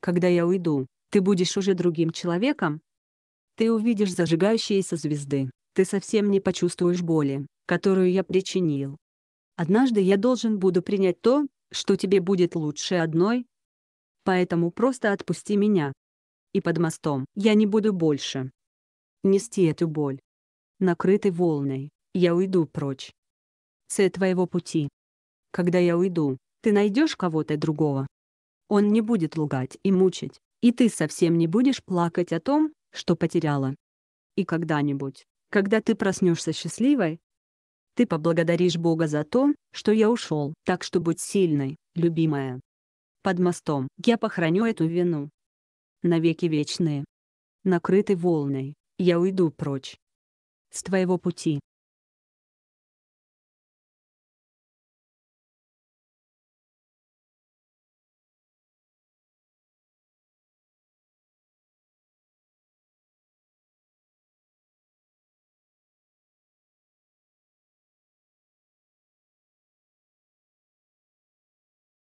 когда я уйду, ты будешь уже другим человеком? Ты увидишь зажигающиеся звезды, ты совсем не почувствуешь боли, которую я причинил. Однажды я должен буду принять то, что тебе будет лучше одной. Поэтому просто отпусти меня. И под мостом я не буду больше нести эту боль. Накрытый волной, я уйду прочь. С твоего пути. Когда я уйду, ты найдешь кого-то другого. Он не будет лгать и мучить, и ты совсем не будешь плакать о том, что потеряла. И когда-нибудь, когда ты проснешься счастливой, ты поблагодаришь Бога за то, что я ушел, так что будь сильной, любимая. Под мостом я похороню эту вину. Навеки вечные. Накрыты волной, я уйду прочь. С твоего пути.